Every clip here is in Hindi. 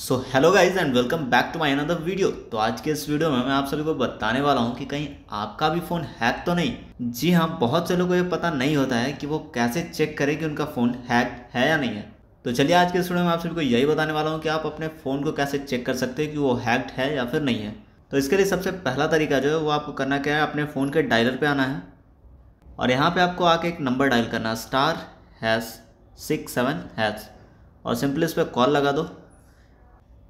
so hello guys and welcome back to my another video तो आज के इस वीडियो में मैं आप सभी को बताने वाला हूँ कि कहीं आपका भी फ़ोन हैक तो नहीं जी हाँ बहुत से लोगों को ये पता नहीं होता है कि वो कैसे चेक करें कि उनका फ़ोन हैक है या नहीं है तो चलिए आज के इस वीडियो में आप सभी को यही बताने वाला हूँ कि आप अपने फ़ोन को कैसे चेक कर सकते हैं कि वो हैक्ड है या फिर नहीं है तो इसके लिए सबसे पहला तरीका जो है वो आपको करना क्या है अपने फ़ोन के डायलर पर आना है और यहाँ पर आपको आके एक नंबर डायल करना है star hash six seven hash और सिंपली इस पर कॉल लगा दो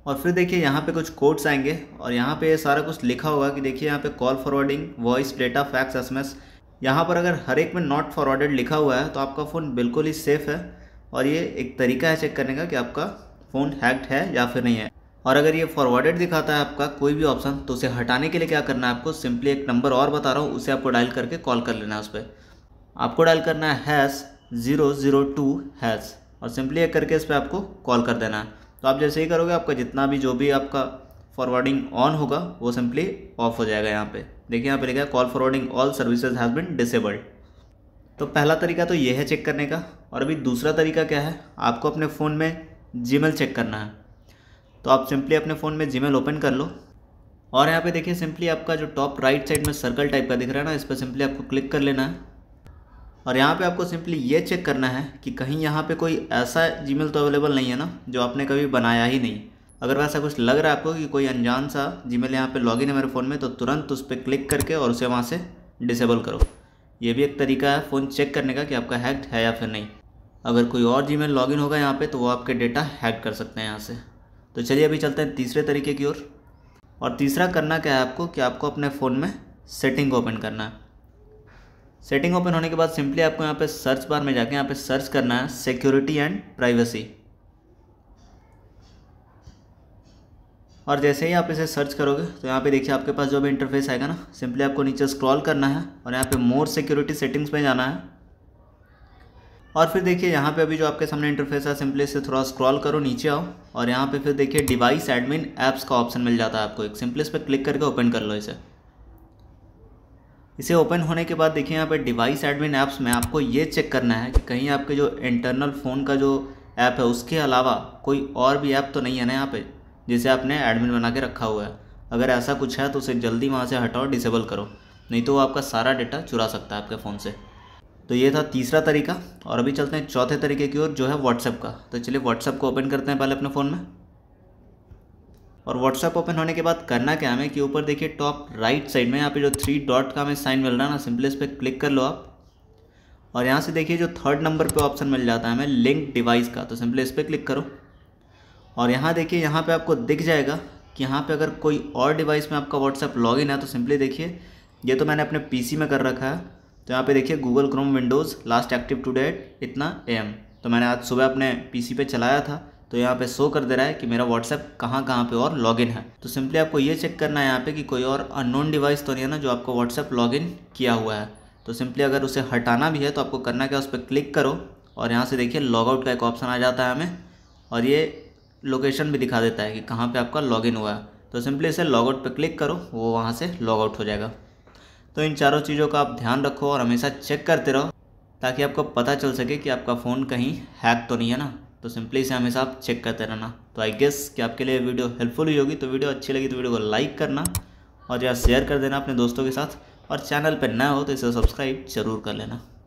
और फिर देखिए यहाँ पे कुछ कोड्स आएंगे और यहाँ पे सारा कुछ लिखा होगा कि देखिए यहाँ पे call forwarding voice data faxes यहाँ पर अगर हर एक में नॉट फॉरवर्डेड लिखा हुआ है तो आपका फ़ोन बिल्कुल ही सेफ़ है और ये एक तरीका है चेक करने का कि आपका फ़ोन हैक्ड है या फिर नहीं है और अगर ये फॉरवर्डेड दिखाता है आपका कोई भी ऑप्शन तो उसे हटाने के लिए क्या करना है आपको सिंपली एक नंबर और बता रहा हूँ उसे आपको डायल करके कॉल कर लेना है उस पर आपको डायल करना है hash zero zero two hash और सिंपली एक करके इस पर आपको कॉल कर देना है तो आप जैसे ही करोगे आपका जितना भी जो भी आपका फॉरवर्डिंग ऑन होगा वो सिंपली ऑफ हो जाएगा यहाँ पे देखिए यहाँ पे लिखा है call forwarding all services has been disabled तो पहला तरीका तो ये है चेक करने का और अभी दूसरा तरीका क्या है आपको अपने फ़ोन में जीमेल चेक करना है तो आप सिंपली अपने फ़ोन में जीमेल ओपन कर लो और यहाँ पे देखिए सिंपली आपका जो टॉप राइट साइड में सर्कल टाइप का दिख रहा है ना इस पर सिंपली आपको क्लिक कर लेना है और यहाँ पे आपको सिंपली ये चेक करना है कि कहीं यहाँ पे कोई ऐसा जीमेल तो अवेलेबल नहीं है ना जो आपने कभी बनाया ही नहीं अगर वैसा कुछ लग रहा है आपको कि कोई अनजान सा जीमेल यहाँ पे लॉगिन है मेरे फ़ोन में तो तुरंत उस पर क्लिक करके और उसे वहाँ से डिसेबल करो ये भी एक तरीका है फ़ोन चेक करने का कि आपका हैक है या फिर नहीं अगर कोई और जीमेल लॉगिन होगा यहाँ पर तो वो आपके डेटा हैक कर सकते हैं यहाँ से तो चलिए अभी चलते हैं तीसरे तरीके की ओर और तीसरा करना क्या है आपको कि आपको अपने फ़ोन में सेटिंग ओपन करना है सेटिंग ओपन होने के बाद सिंपली आपको यहाँ पे सर्च बार में जाके यहाँ पे सर्च करना है सिक्योरिटी एंड प्राइवेसी और जैसे ही आप इसे सर्च करोगे तो यहाँ पे देखिए आपके पास जो भी इंटरफेस आएगा ना सिंपली आपको नीचे स्क्रॉल करना है और यहाँ पे मोर सिक्योरिटी सेटिंग्स में जाना है और फिर देखिए यहाँ पे अभी जो आपके सामने इंटरफेस है सिंपली इसे थोड़ा स्क्रॉल करो नीचे आओ और यहाँ पे फिर देखिए डिवाइस एडमिन ऐप्स का ऑप्शन मिल जाता है आपको एक सिंपली इस पर क्लिक करके ओपन कर लो इसे इसे ओपन होने के बाद देखिए यहाँ पे डिवाइस एडमिन ऐप्स में आपको ये चेक करना है कि कहीं आपके जो इंटरनल फ़ोन का जो ऐप है उसके अलावा कोई और भी ऐप तो नहीं है ना यहाँ पे जिसे आपने एडमिन बना के रखा हुआ है अगर ऐसा कुछ है तो उसे जल्दी वहाँ से हटाओ डिसेबल करो नहीं तो वो आपका सारा डेटा चुरा सकता है आपके फ़ोन से तो ये था तीसरा तरीका और अभी चलते हैं चौथे तरीके की ओर जो है व्हाट्सएप का तो चलिए व्हाट्सएप को ओपन करते हैं पहले अपने फ़ोन में और व्हाट्सएप ओपन होने के बाद करना क्या हमें कि ऊपर देखिए टॉप राइट साइड में यहाँ पे जो थ्री डॉट का हमें साइन मिल रहा है ना सिंपली इस पर क्लिक कर लो आप और यहाँ से देखिए जो थर्ड नंबर पे ऑप्शन मिल जाता है हमें लिंक डिवाइस का तो सिंपली इस पर क्लिक करो और यहाँ देखिए यहाँ पर आपको दिख जाएगा कि यहाँ पर अगर कोई और डिवाइस में आपका व्हाट्सएप लॉग है तो सिंपली देखिए ये तो मैंने अपने पी में कर रखा है तो यहाँ पर देखिए Google Chrome Windows last active to date इतना एम तो मैंने आज सुबह अपने पी पे चलाया था तो यहाँ पे शो कर दे रहा है कि मेरा व्हाट्सएप कहाँ कहाँ पे और लॉगिन है तो सिंपली आपको ये चेक करना है यहाँ पे कि कोई और अननोन डिवाइस तो नहीं है ना जो आपको व्हाट्सएप लॉगिन किया हुआ है तो सिंपली अगर उसे हटाना भी है तो आपको करना क्या उस पर क्लिक करो और यहाँ से देखिए लॉगआउट का एक ऑप्शन आ जाता है हमें और ये लोकेशन भी दिखा देता है कि कहाँ पर आपका लॉगिन हुआ है तो सिंपली इसे लॉगआउट पर क्लिक करो वो वहाँ से लॉगआउट हो जाएगा तो इन चारों चीज़ों का आप ध्यान रखो और हमेशा चेक करते रहो ताकि आपको पता चल सके कि आपका फ़ोन कहीं हैक तो नहीं है ना तो सिंपली से हमेशा आप चेक करते रहना तो आई गेस कि आपके लिए वीडियो हेल्पफुल ही होगी तो वीडियो अच्छी लगी तो वीडियो को लाइक करना और या शेयर कर देना अपने दोस्तों के साथ और चैनल पर नया हो तो इसे सब्सक्राइब जरूर कर लेना